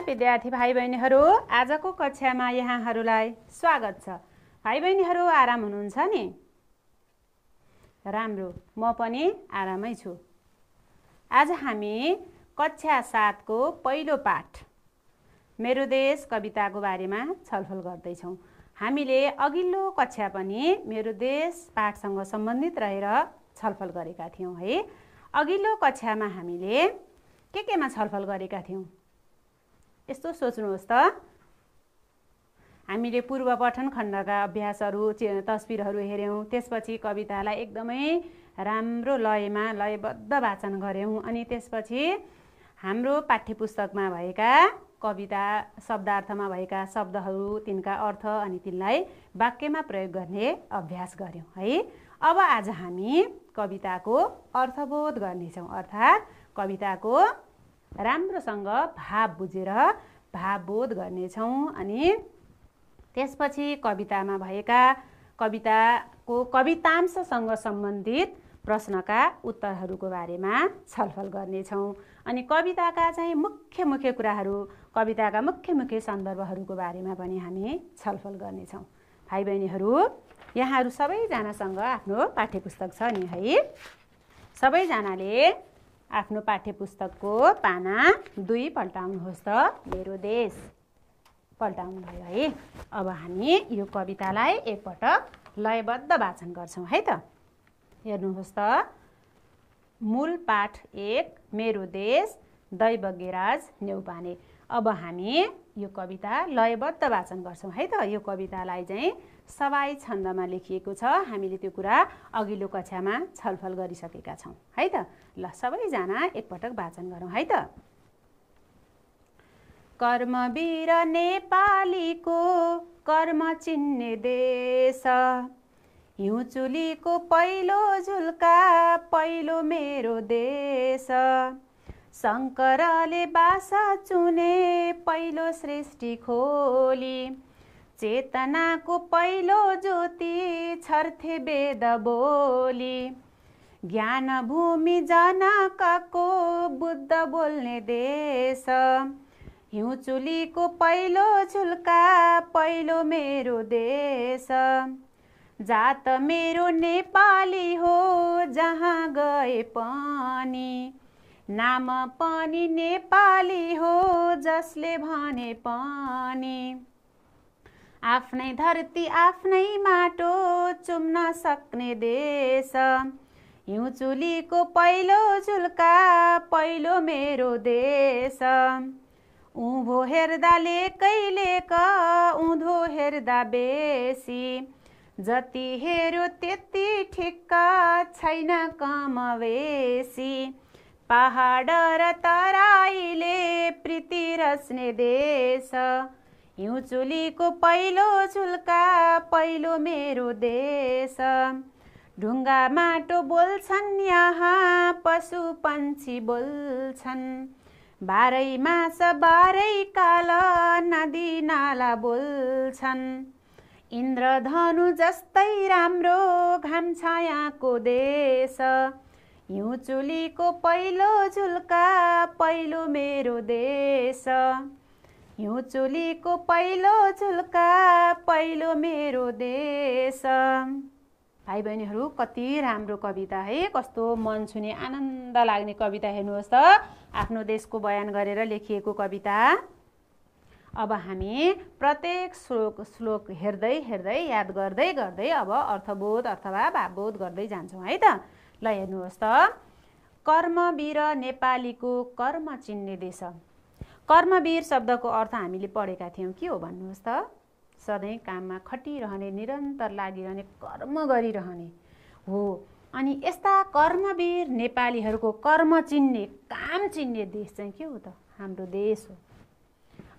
नमस्कार विद्यार्थी भाइ बहिनीहरू आजको कक्षामा यहाँहरूलाई स्वागत छ भाइ बहिनीहरू आराम हुनुहुन्छ नि राम्रो म पनि आरामै छु आज हामी कक्षा सातको पहिलो पाठ मेरो देश कविताको बारेमा छलफल गर्दैछौँ हामीले अघिल्लो कक्षा पनि मेरो देश पाठसँग सम्बन्धित रहेर छलफल गरेका थियौँ है अघिल्लो कक्षामा हामीले के केमा छलफल गरेका थियौँ यस्तो सोच्नुहोस् त हामीले पूर्व पठन खण्डका अभ्यासहरू तस्बिरहरू हेऱ्यौँ त्यसपछि कवितालाई एकदमै राम्रो लयमा लयबद्ध वाचन गऱ्यौँ अनि त्यसपछि हाम्रो पाठ्यपुस्तकमा भएका कविता शब्दार्थमा भएका शब्दहरू तिनका अर्थ अनि तिनलाई वाक्यमा प्रयोग गर्ने अभ्यास गऱ्यौँ है अब आज हामी कविताको अर्थबोध गर्नेछौँ अर्थात् कविताको राम्रोसँग भाव बुझेर भावबोध गर्नेछौँ अनि त्यसपछि कवितामा भएका कविताको कवितांशसँग सम्बन्धित प्रश्नका उत्तरहरूको बारेमा छलफल गर्नेछौँ अनि कविताका चाहिँ मुख्य मुख्य कुराहरू कविताका मुख्य मुख्य सन्दर्भहरूको बारेमा पनि हामी छलफल गर्नेछौँ भाइ बहिनीहरू यहाँहरू सबैजनासँग आफ्नो पाठ्य पुस्तक छ नि है सबैजनाले आफ्नो पाठ्य पुस्तकको पाना दुई पल्टाउनुहोस् त मेरो देश पल्टाउनु भयो है अब हामी यो कवितालाई एकपटक लयबद्ध वाचन गर्छौँ है त हेर्नुहोस् त मूल पाठ एक मेरो देश दैवज्ञराज नेउपाने अब हामी यो कविता लयबद्ध वाचन गर्छौँ है त यो कवितालाई चाहिँ सवाई छन्दमा लेखिएको छ हामीले त्यो कुरा अघिल्लो कक्षामा छलफल गरिसकेका छौँ है त ल सबैजना एकपटक वाचन गरौँ है त कर्मवीर नेपालीको कर्म चिन्ने देश हिउँचुलीको पहिलो झुल्का पहिलो मेरो देश शङ्करले बासा चुने पहिलो सृष्टि खोली चेतनाको पहिलो ज्योति छर्थे वेद बोली ज्ञान भूमि जनकको बुद्ध बोल्ने देश हिउँचुलीको चुलीको पहिलो झुल्का पहिलो मेरो देश जात मेरो नेपाली हो जहाँ गए पनि नाम पनि नेपाली हो जसले भने पनि आफ्नै धरती आफ्नै माटो चुम्न सक्ने देश हिउँ चुलीको पहिलो झुल्का पहिलो मेरो देश उँभो हेर्दा लेकै लेक उँधो हेर्दा बेसी जति हेर्यो त्यति ठिक्क छैन कमवेशी पहाड र तराईले प्रीति रच्ने देश हिउँचुलीको पहिलो झुल्का पहिलो मेरो देश ढुङ्गा माटो बोल्छन् यहाँ पशु पन्छी बोल्छन् बाह्रै मास बाह्रै काल नदी नाला बोल्छन् इन्द्रधनु जस्तै राम्रो घाम छायाको देश हिउँचुलीको पहिलो झुल्का पहिलो मेरो देश चुलीको पहिलो झुल्का पहिलो मेरो देश भाइ बहिनीहरू कति राम्रो कविता है कस्तो मन छुने आनन्द लाग्ने कविता हेर्नुहोस् त आफ्नो देशको बयान गरेर लेखिएको कविता अब हामी प्रत्येक श्लोक श्लोक हेर्दै हेर्दै याद गर्दै गर्दै अब अर्थबोध अथवा भावबोध गर्दै जान्छौँ है त ल हेर्नुहोस् त कर्मवीर नेपालीको कर्म चिन्ने देश कर्मवीर शब्दको अर्थ हामीले पढेका थियौँ के हो भन्नुहोस् त सधैँ काममा खटिरहने निरन्तर लागिरहने कर्म गरिरहने हो अनि यस्ता कर्मवीर नेपालीहरूको कर्म चिन्ने काम चिन्ने देश चाहिँ के हो त हाम्रो देश हो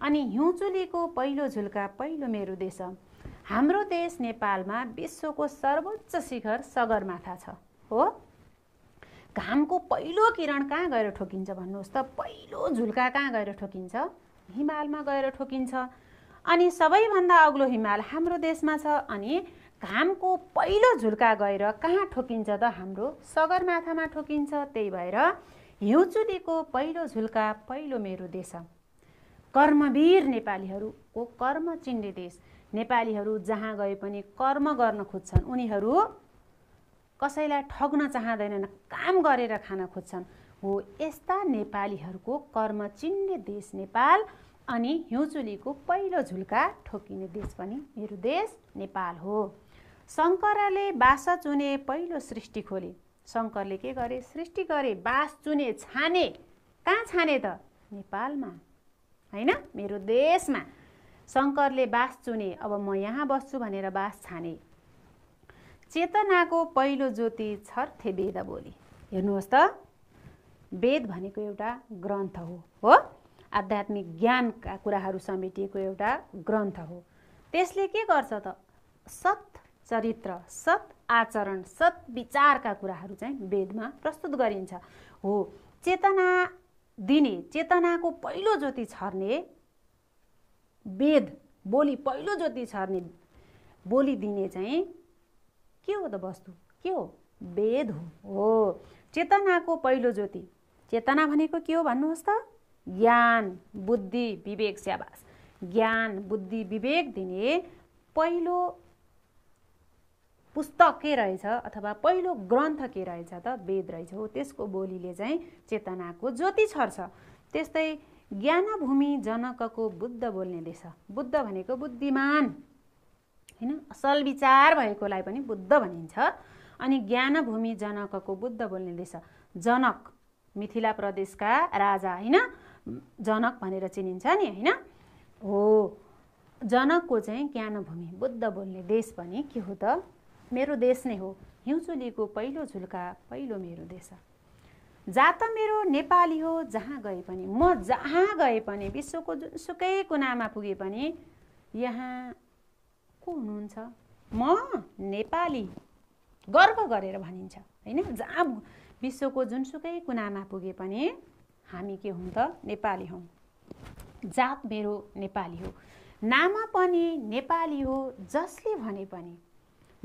अनि हिउँचुलीको पहिलो झुल्का पहिलो मेरो देश हाम्रो देश नेपालमा विश्वको सर्वोच्च शिखर सगरमाथा छ हो घामको पहिलो किरण कहाँ गएर ठोकिन्छ भन्नुहोस् त पहिलो झुल्का कहाँ गएर ठोकिन्छ हिमालमा गएर ठोकिन्छ अनि सबैभन्दा अग्लो हिमाल हाम्रो देशमा छ अनि घामको पहिलो झुल्का गएर कहाँ ठोकिन्छ त हाम्रो सगरमाथामा ठोकिन्छ त्यही भएर हिउँचुलीको पहिलो झुल्का पहिलो मेरो देश कर्मवीर नेपालीहरूको चिन्ने देश नेपालीहरू जहाँ गए पनि कर्म गर्न खोज्छन् उनीहरू कसैलाई ठग्न चाहँदैनन् काम गरेर खान खोज्छन् हो यस्ता नेपालीहरूको कर्मचिन्ने देश नेपाल अनि हिउँचुलीको पहिलो झुल्का ठोकिने देश पनि मेरो देश नेपाल हो शङ्करले बास चुने पहिलो सृष्टि खोले शङ्करले के गरे सृष्टि गरे बास चुने छाने कहाँ छाने त नेपालमा होइन मेरो देशमा शङ्करले बास चुने अब म यहाँ बस्छु भनेर बास छाने चेतनाको पहिलो ज्योति छर्थे वेद बोली हेर्नुहोस् त वेद भनेको एउटा ग्रन्थ हो हो आध्यात्मिक ज्ञानका कुराहरू समेटिएको एउटा ग्रन्थ हो त्यसले के गर्छ त सत् चरित्र सत् आचरण सत् विचारका कुराहरू चाहिँ वेदमा प्रस्तुत गरिन्छ हो चेतना दिने चेतनाको पहिलो ज्योति छर्ने वेद बोली पहिलो ज्योति छर्ने बोली दिने चाहिँ के हो त वस्तु के हो वेद हो चेतनाको पहिलो ज्योति चेतना भनेको के हो भन्नुहोस् त ज्ञान बुद्धि विवेक स्याबास ज्ञान बुद्धि विवेक दिने पहिलो पुस्तक के रहेछ अथवा पहिलो ग्रन्थ के रहेछ त वेद रहेछ हो त्यसको बोलीले चाहिँ चेतनाको ज्योति छर्छ त्यस्तै ज्ञानभूमि जनकको बुद्ध बोल्ने देश बुद्ध भनेको बुद्धिमान होइन असल विचार भएकोलाई पनि बुद्ध भनिन्छ अनि ज्ञानभूमि जनकको बुद्ध बोल्ने देश जनक मिथिला प्रदेशका राजा होइन जनक भनेर चिनिन्छ नि होइन हो जनकको चाहिँ ज्ञानभूमि बुद्ध बोल्ने देश पनि के हो त मेरो देश नै हो हिउँचुलीको पहिलो झुल्का पहिलो मेरो देश जात मेरो नेपाली हो जहाँ गए पनि म जहाँ गए पनि विश्वको जुनसुकै कुनामा पुगे पनि यहाँ को हुनुहुन्छ म नेपाली गर्व गरेर भनिन्छ होइन जहाँ विश्वको जुनसुकै कुनामा पुगे पनि हामी के हौँ त नेपाली हौँ जात मेरो नेपाली हो नाम पनि नेपाली हो जसले भने पनि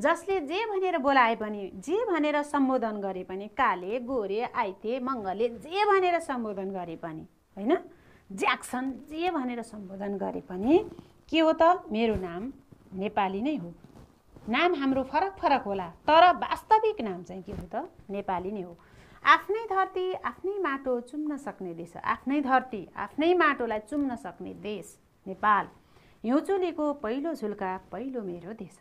जसले जे भनेर बोलाए पनि जे भनेर सम्बोधन गरे पनि काले गोरे आइते मङ्गले जे भनेर सम्बोधन गरे पनि होइन ज्याक्सन जे भनेर सम्बोधन गरे पनि के हो त मेरो नाम नेपाली नै हो नाम हाम्रो फरक फरक होला तर वास्तविक नाम चाहिँ के हो त नेपाली नै हो आफ्नै धरती आफ्नै माटो चुम्न सक्ने देश आफ्नै धरती आफ्नै माटोलाई चुम्न सक्ने देश नेपाल हिउँचुलीको पहिलो झुल्का पहिलो मेरो देश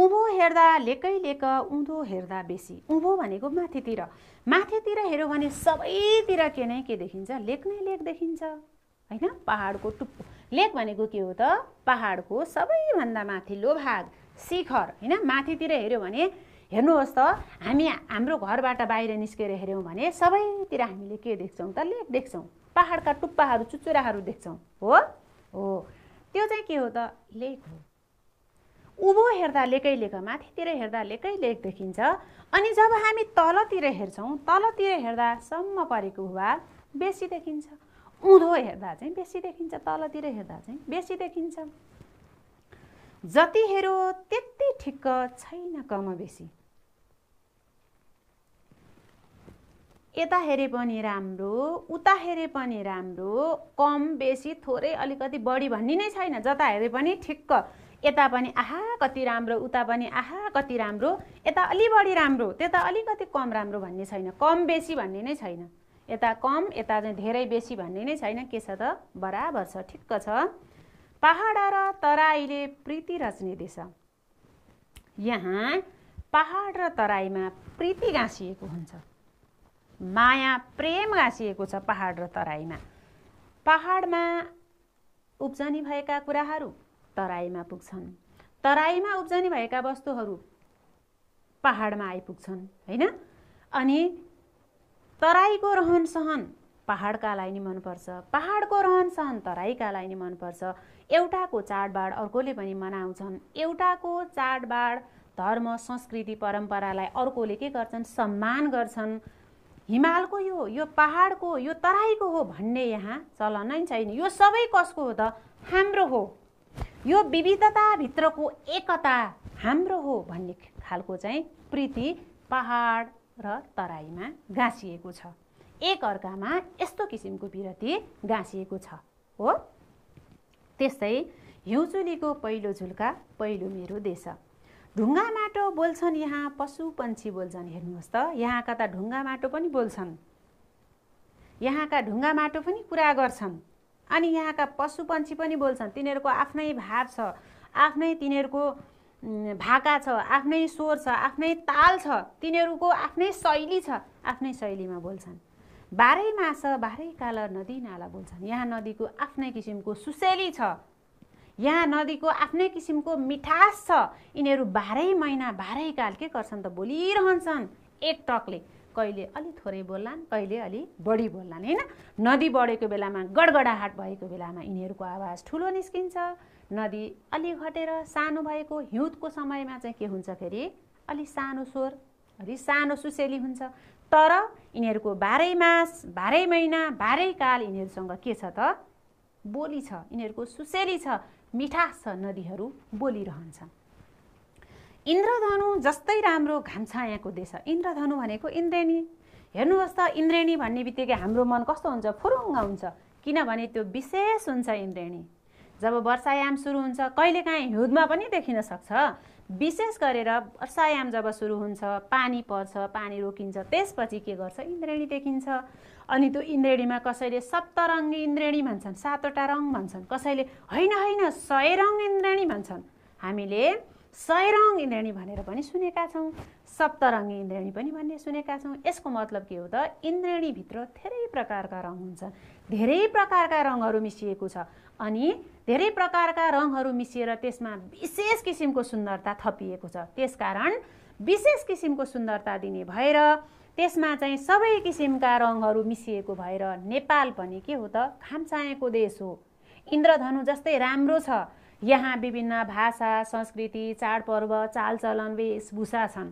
उँभो हेर्दा लेकै लेक उँधो हेर्दा बेसी उँभो भनेको माथितिर माथितिर हेऱ्यो भने सबैतिर के नै के देखिन्छ लेक नै लेख देखिन्छ होइन पाहाडको टुप्पो लेक भनेको के हो त पहाडको सबैभन्दा माथिल्लो भाग शिखर होइन माथितिर हेऱ्यो भने हेर्नुहोस् त हामी हाम्रो घरबाट बाहिर निस्केर हेऱ्यौँ भने सबैतिर हामीले के देख्छौँ त लेक देख्छौँ पाहाडका टुप्पाहरू चुचुराहरू देख्छौँ हो हो त्यो चाहिँ के हो त लेक हो उभो हेर्दा लेकै लेख माथितिर हेर्दा लेकै लेख देखिन्छ अनि जब हामी तलतिर हेर्छौँ तलतिर हेर्दासम्म परेको भूभाग बेसी देखिन्छ उँधो हेर्दा चाहिँ बेसी देखिन्छ तलतिर हेर्दा चाहिँ बेसी देखिन्छ जति हेरो त्यति ठिक्क छैन कम बेसी यता हेरे पनि राम्रो उता हेरे पनि राम्रो कम बेसी थोरै अलिकति बढी भन्ने नै छैन जता हेरे पनि ठिक्क यता पनि आहा कति राम्रो उता पनि आहा कति राम्रो यता अलि बढी राम्रो त्यता अलिकति कम राम्रो भन्ने छैन कम बेसी भन्ने नै छैन यता कम यता चाहिँ धेरै बेसी भन्ने नै छैन के छ त बराबर छ ठिक्क छ पाहाड र तराईले प्रीति रच्ने देश यहाँ पहाड र तराईमा प्रीति गाँसिएको हुन्छ माया प्रेम गाँसिएको छ पहाड र तराईमा पहाडमा उब्जनी भएका कुराहरू तराईमा पुग्छन् तराईमा उब्जनी भएका वस्तुहरू पहाडमा आइपुग्छन् होइन अनि तराईको रहन सहन पाहाडकालाई नि मनपर्छ पहाडको रहन सहन तराईकालाई नि मनपर्छ एउटाको चाडबाड अर्कोले पनि मनाउँछन् एउटाको चाडबाड धर्म संस्कृति परम्परालाई अर्कोले के गर्छन् सम्मान गर्छन् हिमालको यो यो पहाडको यो तराईको हो भन्ने यहाँ चलनै छैन यो सबै कसको हो त हाम्रो हो यो विविधताभित्रको एकता हाम्रो हो भन्ने खालको चाहिँ प्रीति पहाड र तराईमा गाँसिएको छ एक अर्कामा यस्तो किसिमको विरती गाँसिएको छ हो त्यस्तै हिउँचुलीको पहिलो झुल्का पहिलो मेरो देश ढुङ्गा माटो बोल्छन् यहाँ पशु पन्छी बोल्छन् हेर्नुहोस् त यहाँका त ढुङ्गा माटो पनि बोल्छन् यहाँका ढुङ्गा माटो पनि कुरा गर्छन् अनि यहाँका पशु पन्छी पनि बोल्छन् तिनीहरूको आफ्नै भाव छ आफ्नै तिनीहरूको भाका छ आफ्नै स्वर छ आफ्नै ताल छ तिनीहरूको आफ्नै शैली छ आफ्नै शैलीमा बोल्छन् बाह्रै मास बाह्रै काल नदी नाला बोल्छन् यहाँ नदीको आफ्नै किसिमको सुसेली छ यहाँ नदीको आफ्नै किसिमको मिठास छ यिनीहरू बाह्रै महिना बाह्रै काल के गर्छन् त बोलिरहन्छन् एक टकले कहिले अलि थोरै बोल्लान् कहिले अलि बढी बोल्लान् होइन नदी बढेको बेलामा गडगडाहाट भएको बेलामा यिनीहरूको आवाज ठुलो निस्किन्छ नदी अलि घटेर सानो भएको हिउँदको समयमा चाहिँ के हुन्छ फेरि अलि सानो स्वर अलि सानो सुसेली हुन्छ तर यिनीहरूको बाह्रै मास बाह्रै महिना बाह्रै काल यिनीहरूसँग के छ त बोली छ यिनीहरूको सुसेली छ मिठास छ नदीहरू बोलिरहन्छन् इन्द्रधनु जस्तै राम्रो घाम घामछायाको देश इन्द्रधनु भनेको इन्द्रेणी हेर्नुहोस् त इन्द्रेणी भन्ने बित्तिकै हाम्रो मन कस्तो हुन्छ फुरुङ्ग हुन्छ किनभने त्यो विशेष हुन्छ इन्द्रेणी जब वर्षायाम सुरु हुन्छ कहिलेकाहीँ हिउँदमा पनि देखिन सक्छ विशेष गरेर वर्षायाम जब सुरु हुन्छ पानी पर्छ पानी रोकिन्छ त्यसपछि के गर्छ इन्द्रेणी देखिन्छ अनि त्यो इन्द्रेणीमा कसैले सप्तरङ्गी इन्द्रेणी भन्छन् सातवटा रङ भन्छन् कसैले होइन होइन सय रङ इन्द्रेणी भन्छन् हामीले सय रङ इन्द्रेणी भनेर पनि सुनेका छौँ सप्तरङ्गी इन्द्रेणी पनि भन्ने सुनेका छौँ यसको मतलब के हो त इन्द्रेणीभित्र धेरै प्रकारका रङ हुन्छन् धेरै प्रकारका रङहरू मिसिएको छ अनि धेरै प्रकारका रङहरू मिसिएर त्यसमा विशेष किसिमको सुन्दरता थपिएको छ त्यसकारण विशेष किसिमको सुन्दरता दिने भएर त्यसमा चाहिँ सबै किसिमका रङहरू मिसिएको भएर नेपाल पनि के हो त खामसाएको देश हो इन्द्रधनु जस्तै राम्रो छ यहाँ विभिन्न भाषा संस्कृति चाडपर्व चालचलन वेशभूषा छन्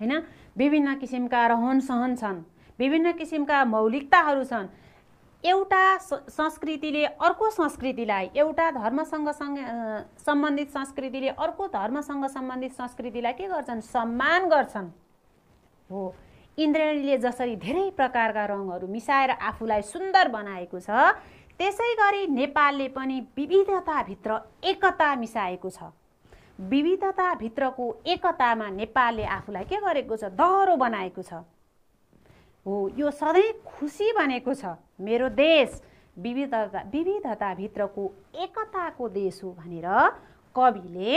होइन विभिन्न किसिमका रहन सहन छन् विभिन्न किसिमका मौलिकताहरू छन् एउटा संस्कृतिले अर्को संस्कृतिलाई एउटा धर्मसँग सम्बन्धित संस्कृतिले अर्को धर्मसँग सम्बन्धित संस्कृतिलाई के गर्छन् सम्मान गर्छन् हो इन्द्रणीले जसरी धेरै प्रकारका रङहरू मिसाएर आफूलाई सुन्दर बनाएको छ त्यसै गरी नेपालले पनि विविधताभित्र एकता मिसाएको छ विविधताभित्रको एकतामा नेपालले आफूलाई के गरेको छ दहरो बनाएको छ हो यो सधैँ खुसी बनेको छ मेरो देश विविधता विविधताभित्रको एकताको देश हो भनेर कविले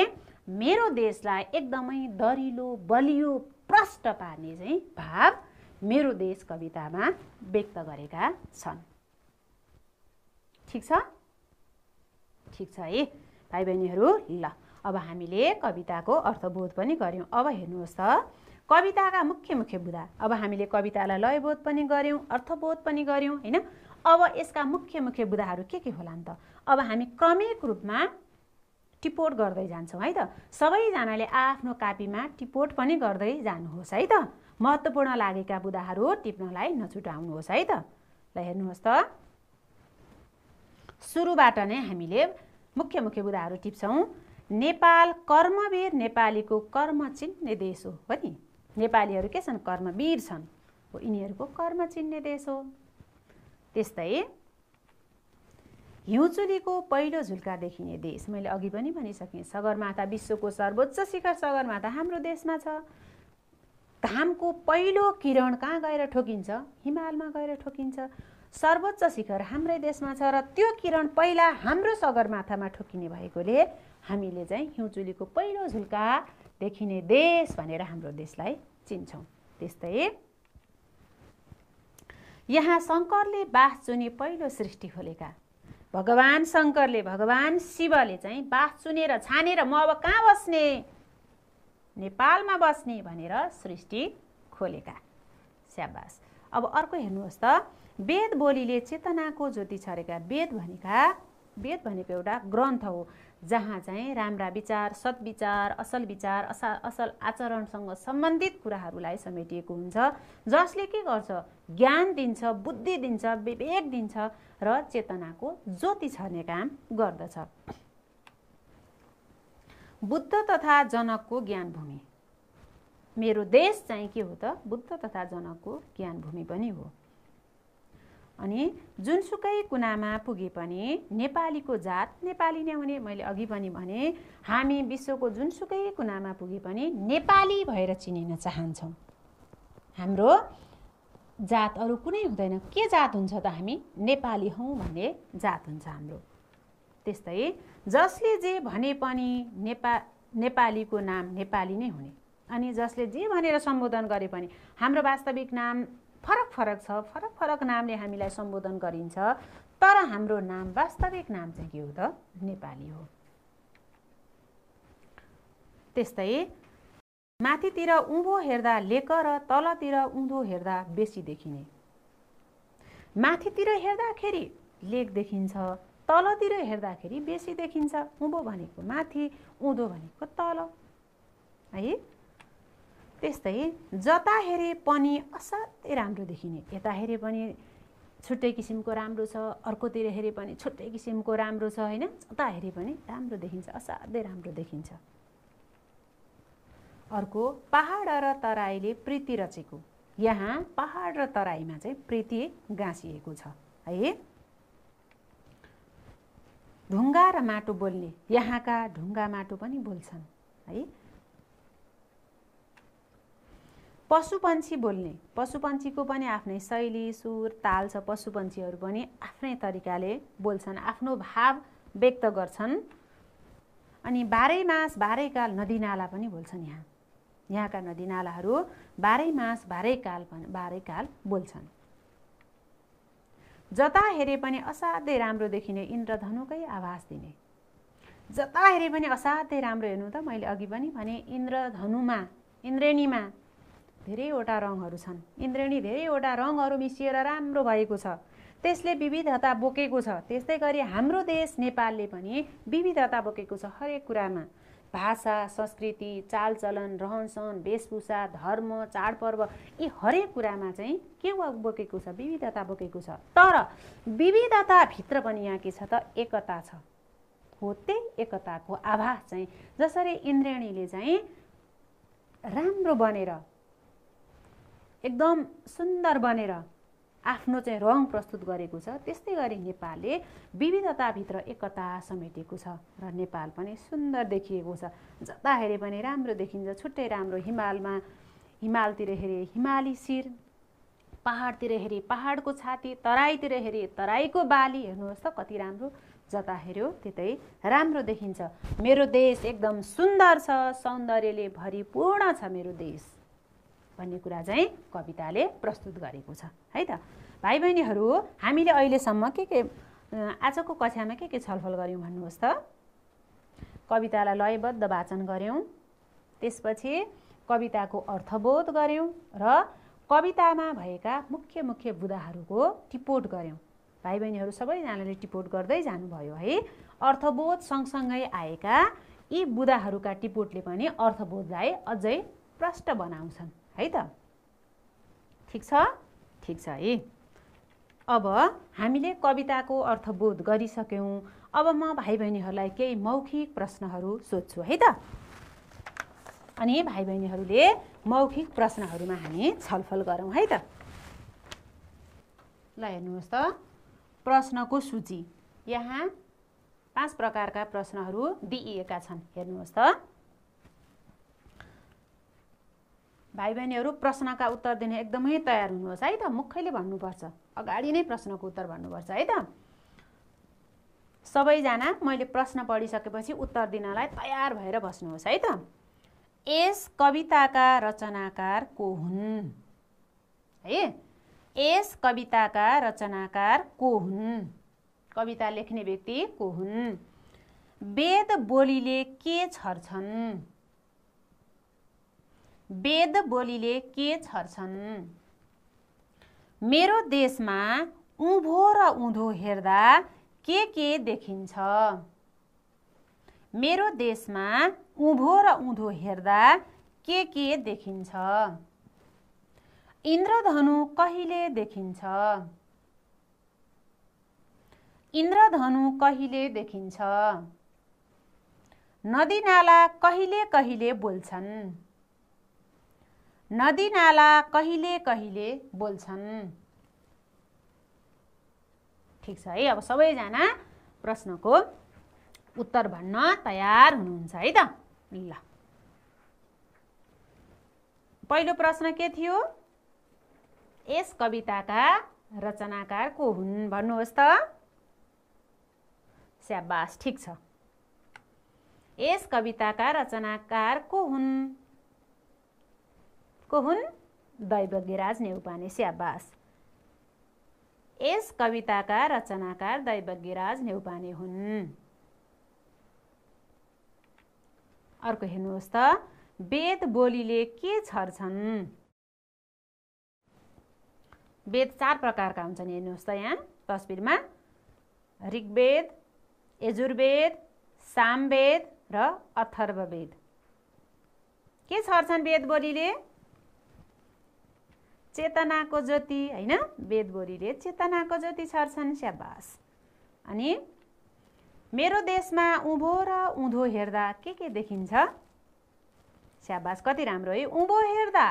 मेरो देशलाई एकदमै दरिलो बलियो प्रष्ट पार्ने चाहिँ भाव मेरो देश कवितामा व्यक्त गरेका छन् ठिक छ ठिक छ है भाइ बहिनीहरू ल अब हामीले कविताको अर्थबोध पनि गऱ्यौँ अब हेर्नुहोस् त कविताका मुख्य मुख्य बुदा अब हामीले कवितालाई लयबोध पनि गऱ्यौँ अर्थबोध पनि गऱ्यौँ होइन अब यसका मुख्य मुख्य बुदाहरू के के होला नि त अब हामी क्रमिक रूपमा टिपोट गर्दै जान्छौँ है त सबैजनाले आफ्नो कापीमा टिपोट पनि गर्दै जानुहोस् है त महत्त्वपूर्ण लागेका बुदाहरू टिप्नलाई नछुटाउनुहोस् है त ल हेर्नुहोस् त सुरुबाट नै हामीले मुख्य मुख्य बुदाहरू टिप्छौँ नेपाल कर्मवीर नेपालीको कर्म चिन्ने देश हो नि नेपालीहरू के छन् कर्मवीर छन् हो यिनीहरूको कर्म चिन्ने देश हो त्यस्तै हिउँचुलीको पहिलो झुल्का देखिने देश मैले अघि पनि भनिसकेँ सगरमाथा विश्वको सर्वोच्च शिखर सगरमाथा हाम्रो देशमा छ घामको पहिलो किरण कहाँ गएर ठोकिन्छ हिमालमा गएर ठोकिन्छ सर्वोच्च शिखर हाम्रै देशमा छ र त्यो किरण पहिला हाम्रो सगरमाथामा ठोकिने भएकोले हामीले चाहिँ हिउँचुलीको पहिलो झुल्का देखिने देश भनेर हाम्रो देशलाई चिन्छौँ त्यस्तै यहाँ शङ्करले बास चुने पहिलो सृष्टि खोलेका भगवान् शङ्करले भगवान् शिवले चाहिँ बास चुनेर छानेर म अब कहाँ बस्ने नेपालमा बस्ने भनेर सृष्टि खोलेका स्याबास अब अर्को हेर्नुहोस् त वेद बोलीले चेतनाको ज्योति छरेका वेद भनेका वेद भनेको एउटा ग्रन्थ हो जहाँ चाहिँ राम्रा विचार सद्विचार असल विचार असा असल आचरणसँग सम्बन्धित कुराहरूलाई समेटिएको हुन्छ जसले के गर्छ ज्ञान दिन्छ बुद्धि दिन्छ विवेक दिन्छ र चेतनाको ज्योति छर्ने काम गर्दछ बुद्ध तथा जनकको ज्ञान भूमि मेरो देश चाहिँ के हो त बुद्ध तथा जनकको ज्ञान भूमि पनि हो अनि जुनसुकै कुनामा पुगे पनि नेपालीको जात नेपाली नै हुने मैले अघि पनि भने हामी विश्वको जुनसुकै कुनामा पुगे पनि नेपाली भएर चिनिन चाहन्छौँ हाम्रो जात अरू कुनै हुँदैन के जात हुन्छ त हामी नेपाली हौँ भन्ने जात हुन्छ हाम्रो त्यस्तै जसले जे भने पनि नेपा नेपालीको नाम नेपाली नै हुने अनि जसले जे भनेर सम्बोधन गरे पनि हाम्रो वास्तविक नाम फरक फरक छ फरक फरक नामले हामीलाई सम्बोधन गरिन्छ तर हाम्रो नाम वास्तविक नाम चाहिँ के हो त नेपाली हो त्यस्तै माथितिर उँभो हेर्दा लेक र तलतिर उँधो हेर्दा बेसी देखिने माथितिर हेर्दाखेरि लेक देखिन्छ तलतिर हेर्दाखेरि बेसी देखिन्छ उँभो भनेको माथि उँधो भनेको तल है त्यस्तै जता हेरे पनि असाध्यै राम्रो देखिने यता हेरे पनि छुट्टै किसिमको राम्रो छ अर्कोतिर हेरे पनि छुट्टै किसिमको राम्रो छ होइन जता हेरे पनि राम्रो देखिन्छ असाध्यै राम्रो देखिन्छ अर्को पहाड र तराईले प्रीति रचेको यहाँ पहाड र तराईमा चाहिँ प्रीति गाँसिएको छ है ढुङ्गा र माटो बोल्ने यहाँका ढुङ्गा माटो पनि बोल्छन् है पशुपन्छी बोल्ने पशुपन्छीको पनि आफ्नै शैली सुर ताल छ पशुपन्छीहरू पनि आफ्नै तरिकाले बोल्छन् आफ्नो भाव व्यक्त गर्छन् अनि बाह्रै मास बाह्रै काल नदीनाला पनि बोल्छन् यहाँ यहाँका नदीनालाहरू बाह्रै मास बाह्रै काल बाह्रै काल बोल्छन् जता हेरे पनि असाध्यै राम्रो देखिने इन्द्रधनुकै आभास दिने जता हेरे पनि असाध्यै राम्रो हेर्नु त मैले अघि पनि भने इन्द्रधनुमा इन्द्रेणीमा धेरैवटा रङहरू छन् इन्द्रेणी धेरैवटा रङहरू मिसिएर राम्रो भएको छ त्यसले विविधता बोकेको छ त्यस्तै गरी हाम्रो देश नेपालले पनि विविधता बोकेको छ हरेक कुरामा भाषा संस्कृति चालचलन रहनसहन वेशभूषा धर्म चाडपर्व यी हरेक कुरामा चाहिँ के बोकेको छ विविधता बोकेको छ तर विविधताभित्र पनि यहाँ के छ त एकता छ हो त्यही एकताको आभास चाहिँ जसरी इन्द्रेणीले चाहिँ राम्रो बनेर एकदम सुन्दर बनेर आफ्नो चाहिँ रङ प्रस्तुत गरेको छ त्यस्तै गरी नेपालले विविधताभित्र एकता समेटेको छ र नेपाल पनि सुन्दर देखिएको छ जता हेऱ्यो भने राम्रो देखिन्छ छुट्टै राम्रो हिमालमा हिमालतिर हेरे हिमाली शिर पहाडतिर हेरे पहाडको छाती तराईतिर हेरे तराईको बाली हेर्नुहोस् त कति राम्रो जता हेऱ्यो त्यतै राम्रो देखिन्छ मेरो देश एकदम सुन्दर छ सौन्दर्यले भरिपूर्ण छ मेरो देश भन्ने कुरा चाहिँ कविताले प्रस्तुत गरेको छ है त भाइ बहिनीहरू हामीले अहिलेसम्म के के आजको कक्षामा के के छलफल गऱ्यौँ भन्नुहोस् त कवितालाई लयबद्ध वाचन गऱ्यौँ त्यसपछि कविताको अर्थबोध गऱ्यौँ र कवितामा भएका मुख्य मुख्य बुदाहरूको टिपोट गऱ्यौँ भाइ बहिनीहरू सबैजनाले टिपोट गर्दै जानुभयो है अर्थबोध सँगसँगै आएका यी बुदाहरूका टिपोटले पनि अर्थबोधलाई अझै प्रष्ट बनाउँछन् है त ठिक छ ठिक छ है अब हामीले कविताको अर्थबोध गरिसक्यौँ अब म भाइ बहिनीहरूलाई केही मौखिक प्रश्नहरू सोध्छु है त अनि भाइ बहिनीहरूले मौखिक प्रश्नहरूमा हामी छलफल गरौँ है त ल हेर्नुहोस् त प्रश्नको सूची यहाँ पाँच प्रकारका प्रश्नहरू दिइएका छन् हेर्नुहोस् त भाइ बहिनीहरू प्रश्नका उत्तर दिने एकदमै तयार हुनुहोस् है त मुखैले भन्नुपर्छ अगाडि नै प्रश्नको उत्तर भन्नुपर्छ है त सबैजना मैले प्रश्न पढिसकेपछि उत्तर दिनलाई तयार भएर बस्नुहोस् है त यस कविताका रचनाकार को हुन् है यस कविताका रचनाकार को हुन् कविता लेख्ने व्यक्ति को हुन् वेद बोलीले के छर्छन् वेद बोलीले के छर्छन् मेरो देशमा उँभो र उँधो हेर्दा के के देखिन्छ मेरो देशमा उँभो र उँधो हेर्दा के के देखिन्छ इन्द्रधनु कहिले देखिन्छ इन्द्रधनु कहिले देखिन्छ नदीनाला कहिले कहिले बोल्छन् नदीनाला कहिले कहिले बोल्छन् ठिक छ है अब सबैजना प्रश्नको उत्तर भन्न तयार हुनुहुन्छ है त ल पहिलो प्रश्न के थियो यस कविताका रचनाकार को हुन् भन्नुहोस् त स्याबास ठिक छ यस कविताका रचनाकार को हुन् को हुन् दैवज्ञराज नेउपाने स्याबास यस कविताका रचनाकार दैवज्ञराज नेउपाने हुन् अर्को हेर्नुहोस् त वेद बोलीले के छर्छन् वेद चार प्रकारका हुन्छन् हेर्नुहोस् त यहाँ तस्बिरमा ऋग्वेद यजुर्वेद सामवेद र अथर्ववेद के छर्छन् वेद बोलीले चेतनाको ज्योति होइन वेदबोरीले चेतनाको ज्योति छर्छन् स्याबास अनि मेरो देशमा उँभो र उँधो हेर्दा के के देखिन्छ स्याबास कति राम्रो है उँभो हेर्दा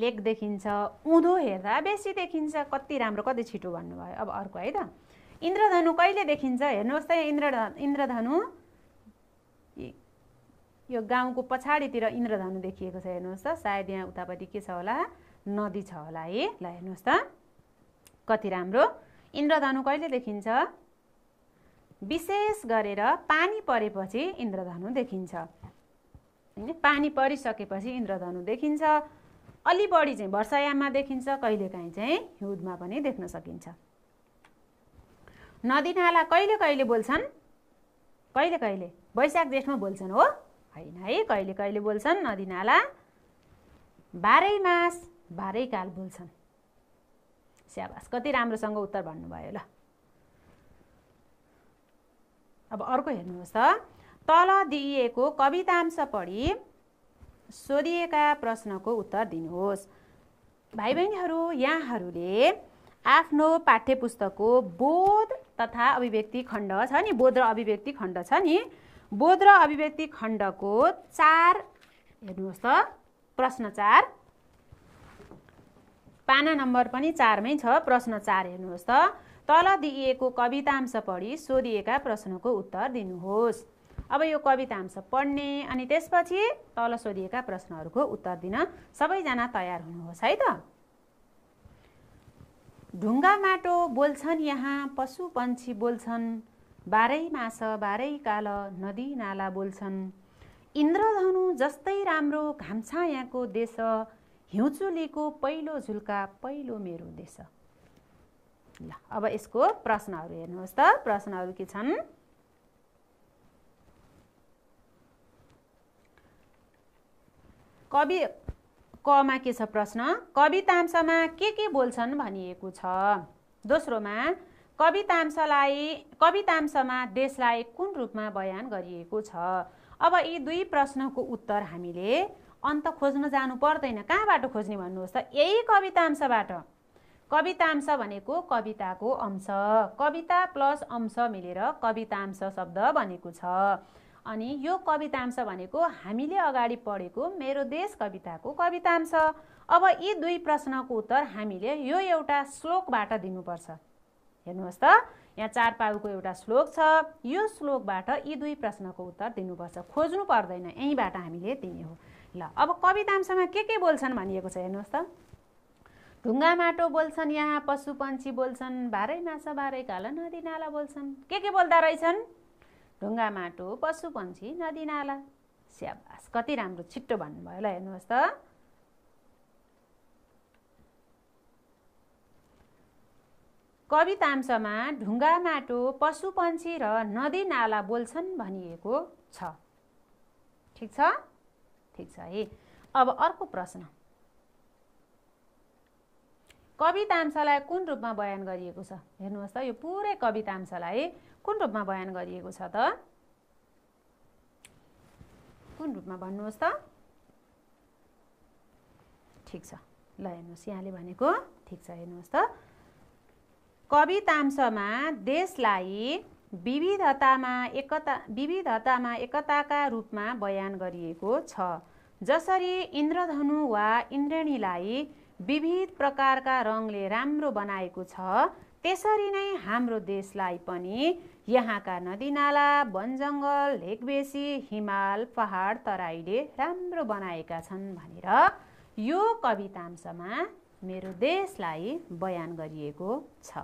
लेक देखिन्छ उँधो हेर्दा बेसी देखिन्छ कति राम्रो कति छिटो भन्नुभयो अब अर्को है त इन्द्रधनु कहिले देखिन्छ हेर्नुहोस् त इन्द्र इन्द्रधनु यो गाउँको पछाडितिर इन्द्रधनु देखिएको छ हेर्नुहोस् त सायद यहाँ उतापट्टि के छ होला नदी छ होला है ल हेर्नुहोस् त कति राम्रो इन्द्रधनु कहिले देखिन्छ विशेष गरेर पानी परेपछि इन्द्रधनु देखिन्छ होइन पानी परिसकेपछि इन्द्रधनु देखिन्छ अलि बढी चाहिँ वर्षायाममा देखिन्छ कहिलेकाहीँ चाहिँ हिउँदमा पनि देख्न सकिन्छ नदी नाला कहिले कहिले बोल्छन् कहिले कहिले वैशाख जेठमा बोल्छन् हो होइन है कहिले कहिले बोल्छन् नदीनाला बाह्रै मास बाह्रै काल बोल्छन् स्याबास कति राम्रोसँग उत्तर भन्नुभयो ल अब अर्को हेर्नुहोस् त तल दिइएको कवितांश पढी सोधिएका प्रश्नको उत्तर दिनुहोस् भाइ बहिनीहरू यहाँहरूले आफ्नो पाठ्य पुस्तकको बोध तथा अभिव्यक्ति खण्ड छ नि बोध र अभिव्यक्ति खण्ड छ नि बोध र अभिव्यक्ति खण्डको चार हेर्नुहोस् त प्रश्न चार पाना नम्बर पनि चारमै छ प्रश्न चार हेर्नुहोस् त तल दिइएको कवितांश पढी सोधिएका प्रश्नको उत्तर दिनुहोस् अब यो कवितांश पढ्ने अनि त्यसपछि तल सोधिएका प्रश्नहरूको उत्तर दिन सबैजना तयार हुनुहोस् है त ढुङ्गा माटो बोल्छन् यहाँ पशु पन्छी बोल्छन् बाह्रै मास बाह्रै काल नदी नाला बोल्छन् इन्द्रधनु जस्तै राम्रो घामछायाको देश हिउँचुलीको पहिलो झुल्का पहिलो मेरो देश ल अब यसको प्रश्नहरू हेर्नुहोस् त प्रश्नहरू के छन् कवि कमा के छ प्रश्न कवितांशमा के के बोल्छन् भनिएको छ दोस्रोमा कवितांशलाई कवितांशमा देशलाई कुन रूपमा बयान गरिएको छ अब यी दुई प्रश्नको उत्तर हामीले अन्त खोज्न जानु पर्दैन कहाँबाट खोज्ने भन्नुहोस् त यही कवितांशबाट कवितांश भनेको कविताको अंश कविता प्लस अंश मिलेर कवितांश शब्द बनेको छ अनि यो कवितांश भनेको हामीले अगाडि पढेको मेरो देश कविताको कवितांश अब यी दुई प्रश्नको उत्तर हामीले यो एउटा श्लोकबाट दिनुपर्छ हेर्नुहोस् त यहाँ चार पाउको एउटा श्लोक छ यो श्लोकबाट यी दुई प्रश्नको उत्तर दिनुपर्छ खोज्नु पर्दैन यहीँबाट हामीले दिने हो ल अब कवि के के बोल्छन् भनिएको छ हेर्नुहोस् त ढुङ्गा माटो बोल्छन् यहाँ पशु पक्षी बोल्छन् भारै माछा भारै काल नदी नाला बोल्छन् के के बोल्दा रहेछन् ढुङ्गा माटो पशु पक्षी नदी नाला स्याबास कति राम्रो छिट्टो भन्नुभयो ल हेर्नुहोस् त कवितांशमा ढुङ्गा माटो पशु पन्छी र नदी नाला बोल्छन् भनिएको छ ठिक छ ठिक छ है अब अर्को प्रश्न कवितांशलाई कुन रूपमा बयान गरिएको छ हेर्नुहोस् त यो पुरै कवितांशलाई कुन रूपमा बयान गरिएको छ त कुन रूपमा भन्नुहोस् त ठिक छ ल हेर्नुहोस् यहाँले भनेको ठिक छ हेर्नुहोस् त कवितांशमा देशलाई विविधतामा एकता विविधतामा एकताका रूपमा बयान गरिएको छ जसरी इन्द्रधनु वा इन्द्रणीलाई विविध प्रकारका रङले राम्रो बनाएको छ त्यसरी नै हाम्रो देशलाई पनि यहाँका नदीनाला वनजङ्गल लेकबेसी हिमाल पहाड तराईले राम्रो बनाएका छन् भनेर यो कवितांशमा मेरो देशलाई बयान गरिएको छ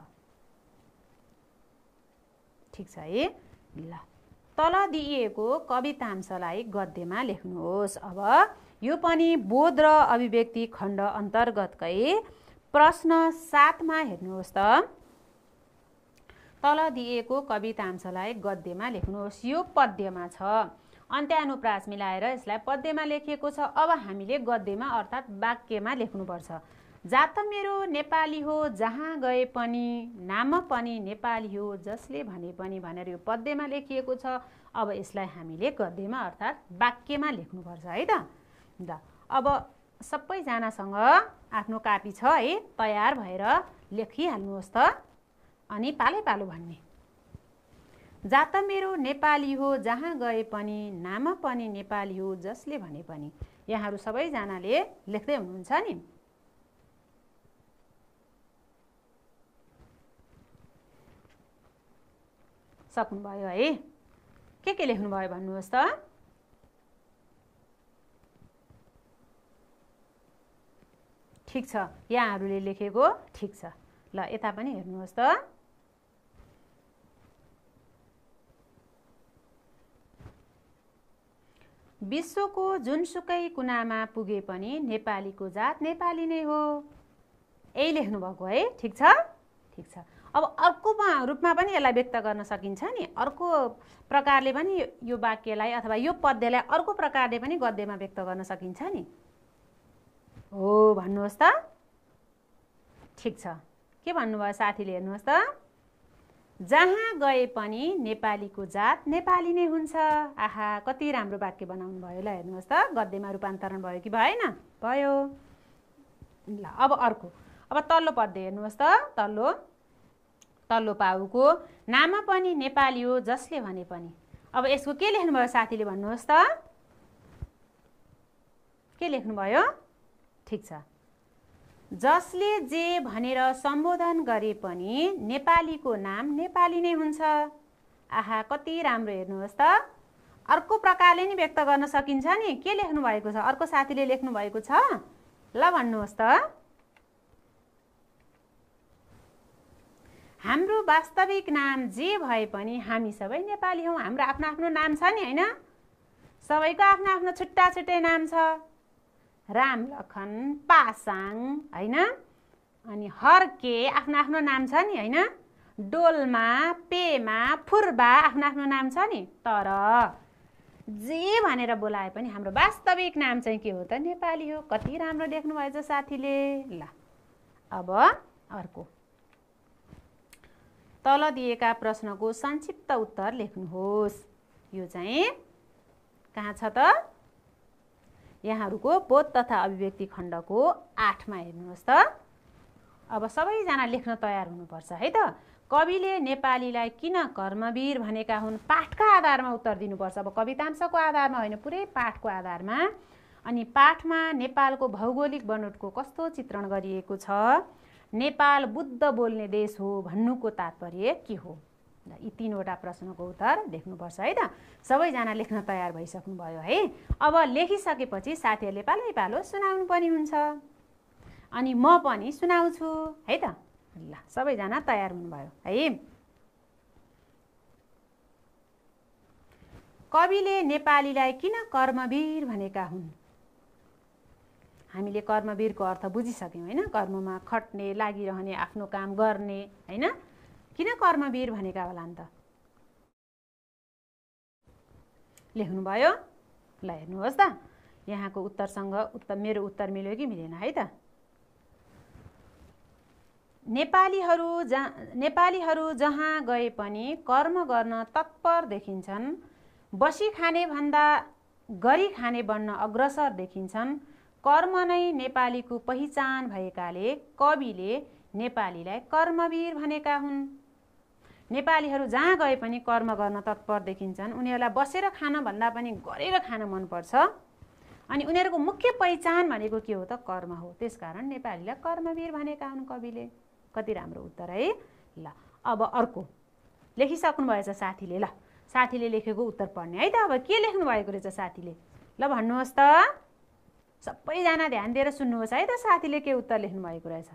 ठिक छ है ल तल दिइएको कवितांशलाई गद्यमा लेख्नुहोस् अब यो पनि बोध र अभिव्यक्ति खण्ड अन्तर्गतकै प्रश्न सातमा हेर्नुहोस् त तल दिएको कवितांशलाई गद्यमा लेख्नुहोस् यो पद्यमा छ अन्त्यानुप्रास मिलाएर यसलाई पद्यमा लेखिएको छ अब हामीले गद्यमा अर्थात् वाक्यमा लेख्नुपर्छ जात मेरो नेपाली हो जहाँ गए पनि नाम पनि नेपाली हो जसले भने पनि भनेर यो पद्यमा लेखिएको छ अब यसलाई हामीले गद्यमा अर्थात् वाक्यमा लेख्नुपर्छ है त ल अब सबैजनासँग आफ्नो कापी छ है तयार भएर लेखिहाल्नुहोस् त अनि पालै पालो भन्ने जात मेरो नेपाली हो जहाँ गए पनि नाम पनि नेपाली हो जसले भने पनि यहाँहरू सबैजनाले लेख्दै हुनुहुन्छ नि सक्नुभयो है के के लेख्नुभयो भन्नुहोस् त ठिक छ यहाँहरूले लेखेको ठिक छ ल यता पनि हेर्नुहोस् त विश्वको जुनसुकै कुनामा पुगे पनि नेपालीको जात नेपाली नै हो यही लेख्नुभएको है ठिक छ ठिक छ अब अर्कोमा रूपमा पनि यसलाई व्यक्त गर्न सकिन्छ नि अर्को प्रकारले पनि यो वाक्यलाई अथवा यो पद्यलाई अर्को प्रकारले पनि गद्यमा व्यक्त गर्न सकिन्छ नि हो भन्नुहोस् त ठिक छ के भन्नुभयो साथीले हेर्नुहोस् त जहाँ गए पनि नेपालीको जात नेपाली नै हुन्छ आहा कति राम्रो वाक्य बनाउनु भयो ल हेर्नुहोस् त गद्यमा रूपान्तरण भयो कि भएन भयो ल अब अर्को अब तल्लो पद्य हेर्नुहोस् त तल्लो तल्लो पाउको नाम पनि नेपाली हो जसले भने पनि अब यसको के लेख्नुभयो साथीले भन्नुहोस् त के लेख्नुभयो ठिक छ जसले जे भनेर सम्बोधन गरे पनि नेपालीको नाम नेपाली नै हुन्छ आहा कति राम्रो हेर्नुहोस् त अर्को प्रकारले नि व्यक्त गर्न सकिन्छ नि के लेख्नु भएको छ अर्को साथीले लेख्नु भएको छ ल भन्नुहोस् त हाम्रो वास्तविक नाम जे भए पनि हामी सबै नेपाली हौँ हाम्रो आफ्नो आफ्नो नाम छ नि होइन सबैको आफ्नो आफ्नो छुट्टा छुट्टै नाम छ राम लखन पासाङ होइन अनि हर्के आफ्नो आफ्नो नाम छ नि होइन डोलमा पेमा फुर्बा आफ्नो आफ्नो नाम छ नि तर जे भनेर बोलाए पनि हाम्रो वास्तविक नाम चाहिँ के हो त नेपाली हो कति राम्रो लेख्नुभएछ साथीले ल अब अर्को तल दिएका प्रश्नको संक्षिप्त उत्तर लेख्नुहोस् यो चाहिँ कहाँ छ त यहाँहरूको बोध तथा अभिव्यक्ति खण्डको आठमा हेर्नुहोस् त अब सबैजना लेख्न तयार हुनुपर्छ है त कविले नेपालीलाई किन कर्मवीर भनेका हुन् पाठका आधारमा उत्तर दिनुपर्छ अब कवितांशको आधारमा होइन पुरै पाठको आधारमा अनि पाठमा नेपालको भौगोलिक बनोटको कस्तो चित्रण गरिएको छ नेपाल बुद्ध बोल्ने देश हो भन्नुको तात्पर्य के हो ल यी तिनवटा प्रश्नको उत्तर लेख्नुपर्छ है त सबैजना लेख्न तयार भइसक्नुभयो है अब लेखिसकेपछि साथीहरूले पालै पालो सुनाउनु पनि हुन्छ अनि म पनि सुनाउँछु है त ल सबैजना तयार हुनुभयो है कविले नेपालीलाई किन कर्मवीर भनेका हुन् हामीले कर्मवीरको अर्थ बुझिसक्यौँ होइन कर्ममा खट्ने लागिरहने आफ्नो काम गर्ने होइन किन कर्मवीर भनेका होला नि त लेख्नुभयो ल हेर्नुहोस् त यहाँको उत्तरसँग उत्तर मेरो उत्तर मिल्यो कि मिलेन है त नेपालीहरू जहाँ नेपालीहरू जहाँ गए पनि कर्म गर्न तत्पर देखिन्छन् बसी खाने भन्दा गरी खाने बन्न अग्रसर देखिन्छन् कर्म नै नेपालीको पहिचान भएकाले कविले नेपालीलाई कर्मवीर भनेका हुन् नेपालीहरू जहाँ गए पनि कर्म गर्न तत्पर देखिन्छन् उनीहरूलाई बसेर भन्दा पनि गरेर खान मनपर्छ अनि उनीहरूको मुख्य पहिचान भनेको के हो त कर्म हो त्यसकारण नेपालीलाई कर्मवीर भनेका हुन् कविले कति राम्रो उत्तर है ल अब अर्को लेखिसक्नु भएछ साथीले ल साथीले लेखेको उत्तर पढ्ने है त अब के लेख्नु भएको रहेछ साथीले ल भन्नुहोस् त सबैजना ध्यान दिएर सुन्नुहोस् है त साथीले के उत्तर लेख्नुभएको रहेछ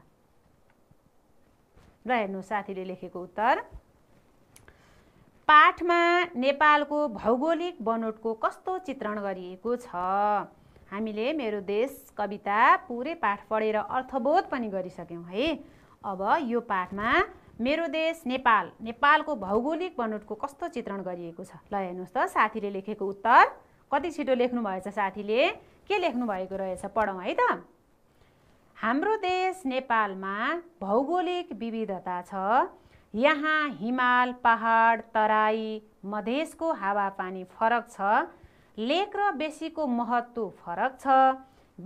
र हेर्नुहोस् साथीले लेखेको उत्तर पाठमा नेपालको भौगोलिक बनोटको कस्तो चित्रण गरिएको छ हामीले मेरो देश कविता पुरै पाठ पढेर अर्थबोध पनि गरिसक्यौँ है अब यो पाठमा मेरो देश नेपाल नेपालको भौगोलिक बनोटको कस्तो चित्रण गरिएको छ ल हेर्नुहोस् त साथीले लेखेको उत्तर कति छिटो लेख्नु भएछ साथीले के लेख्नु भएको रहेछ पढौँ है त हाम्रो देश नेपालमा भौगोलिक विविधता छ यहाँ हिमाल पहाड तराई मधेसको हावापानी फरक छ लेक र बेसीको महत्त्व फरक छ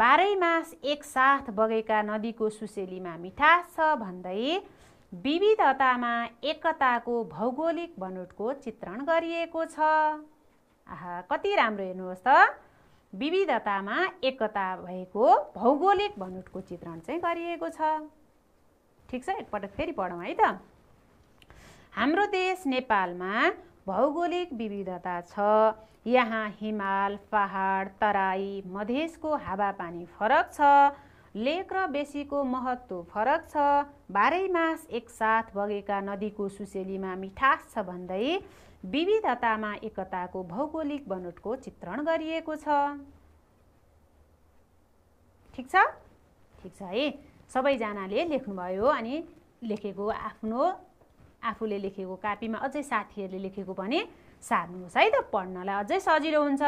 बाह्रै मास एकसाथ बगेका नदीको सुसेलीमा मिठास छ भन्दै विविधतामा एकताको भौगोलिक बनोटको चित्रण गरिएको छ आहा कति राम्रो हेर्नुहोस् त विविधतामा एकता भएको भौगोलिक भनौटको चित्रण चाहिँ गरिएको छ ठिक छ एकपटक फेरि पढौँ है त हाम्रो देश नेपालमा भौगोलिक विविधता छ यहाँ हिमाल पहाड तराई मधेसको हावापानी फरक छ लेक र बेसीको महत्त्व फरक छ बाह्रै मास एकसाथ बगेका नदीको सुसेलीमा मिठास छ भन्दै विविधतामा एकताको भौगोलिक बनोटको चित्रण गरिएको छ ठिक छ ठिक छ है सबैजनाले लेख्नुभयो अनि लेखेको आफ्नो आफूले लेखेको कापीमा अझै साथीहरूले लेखेको भने सार्नुहोस् है त पढ्नलाई अझै सजिलो हुन्छ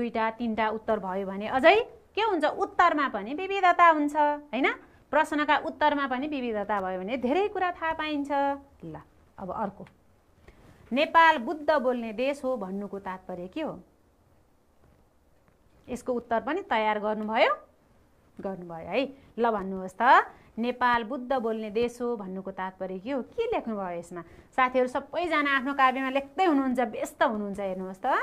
दुईवटा तिनवटा उत्तर भयो भने अझै के हुन्छ उत्तरमा पनि विविधता हुन्छ होइन प्रश्नका उत्तरमा पनि विविधता भयो भने धेरै कुरा थाहा पाइन्छ ल अब अर्को नेपाल बुद्ध बोल्ने देश हो भन्नुको तात्पर्य के हो यसको उत्तर पनि तयार गर्नुभयो गर्नुभयो है ल भन्नुहोस् त नेपाल बुद्ध बोल्ने देश हो भन्नुको तात्पर्य के हो के लेख्नुभयो यसमा साथीहरू सबैजना आफ्नो काव्यमा लेख्दै हुनुहुन्छ व्यस्त हुनुहुन्छ हेर्नुहोस् त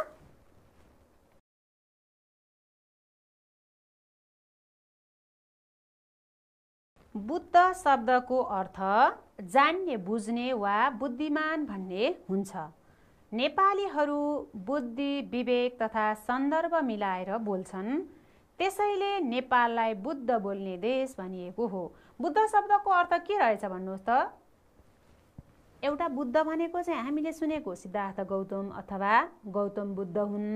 बुद्ध शब्दको अर्थ जान्ने बुझ्ने वा बुद्धिमान भन्ने हुन्छ नेपालीहरू बुद्धि विवेक तथा सन्दर्भ मिलाएर बोल्छन् त्यसैले नेपाललाई बुद्ध बोल्ने देश भनिएको हो बुद्ध शब्दको अर्थ के रहेछ भन्नुहोस् त एउटा बुद्ध भनेको चाहिँ हामीले सुनेको सिद्धार्थ गौतम अथवा गौतम बुद्ध हुन्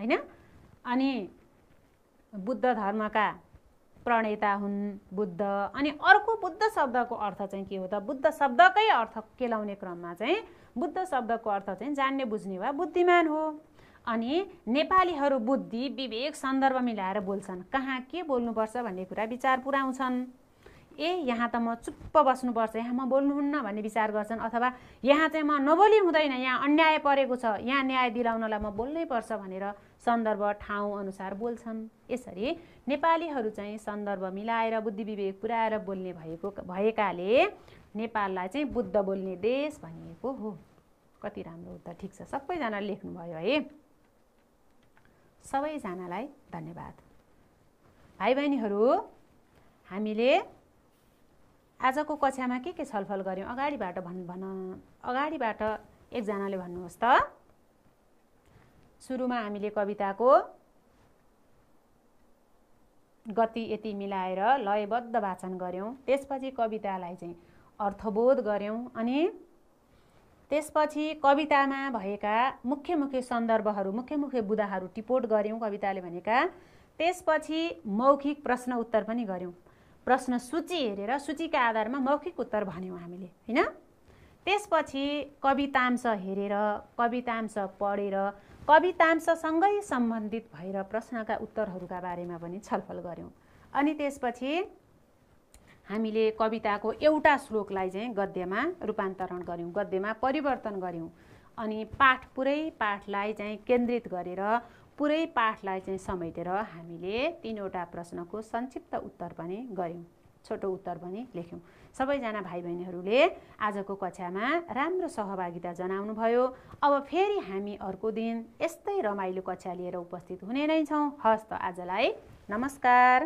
होइन अनि बुद्ध धर्मका प्रणेता हुन् बुद्ध अनि अर्को बुद्ध शब्दको अर्थ चाहिँ के हो त बुद्ध शब्दकै अर्थ केलाउने क्रममा चाहिँ बुद्ध शब्दको अर्थ चाहिँ जान्ने बुझ्ने वा बुद्धिमान हो अनि नेपालीहरू बुद्धि विवेक सन्दर्भ मिलाएर बोल्छन् कहाँ के बोल्नुपर्छ भन्ने कुरा विचार पुऱ्याउँछन् ए यहाँ त म चुप्प बस्नुपर्छ यहाँ म बोल्नुहुन्न भन्ने विचार गर्छन् अथवा यहाँ चाहिँ म नबोली हुँदैन यहाँ अन्याय परेको छ यहाँ न्याय दिलाउनलाई म बोल्नै पर्छ भनेर सन्दर्भ ठाउँ अनुसार बोल्छन् यसरी नेपालीहरू चाहिँ सन्दर्भ मिलाएर बुद्धि विवेक पुऱ्याएर बोल्ने भएको भएकाले नेपाललाई चाहिँ बुद्ध बोल्ने देश भनिएको हो कति राम्रो उत्तर ठिक छ सबैजना लेख्नुभयो है सबैजनालाई धन्यवाद भाइ बहिनीहरू हामीले आजको कक्षामा के के छलफल गऱ्यौँ अगाडिबाट भन् भन अगाडिबाट एकजनाले भन्नुहोस् त सुरुमा हामीले कविताको गति यति मिलाएर लयबद्ध वाचन गऱ्यौँ त्यसपछि कवितालाई चाहिँ अर्थबोध गऱ्यौँ अनि त्यसपछि कवितामा भएका मुख्य मुख्य सन्दर्भहरू मुख्य मुख्य बुदाहरू टिपोट गऱ्यौँ कविताले भनेका त्यसपछि मौखिक प्रश्न उत्तर पनि गऱ्यौँ प्रश्न सूची हेरेर सूचीका आधारमा मौखिक उत्तर भन्यौँ हामीले होइन त्यसपछि कवितांश हेरेर कवितांश पढेर कवितांशसँगै सम्बन्धित भएर प्रश्नका उत्तरहरूका बारेमा पनि छलफल गऱ्यौँ अनि त्यसपछि हामीले कविताको एउटा श्लोकलाई चाहिँ गद्यमा रूपान्तरण गऱ्यौँ गद्यमा परिवर्तन गऱ्यौँ अनि पाठ पुरै पाठलाई चाहिँ केन्द्रित गरेर पुरै पाठलाई चाहिँ समेटेर हामीले तिनवटा प्रश्नको संक्षिप्त उत्तर पनि गऱ्यौँ छोटो उत्तर पनि लेख्यौँ सबैजना भाइ बहिनीहरूले आजको कक्षामा राम्रो सहभागिता जनाउनुभयो अब फेरि हामी अर्को दिन यस्तै रमाइलो कक्षा लिएर उपस्थित हुने नै छौँ हस् त आजलाई नमस्कार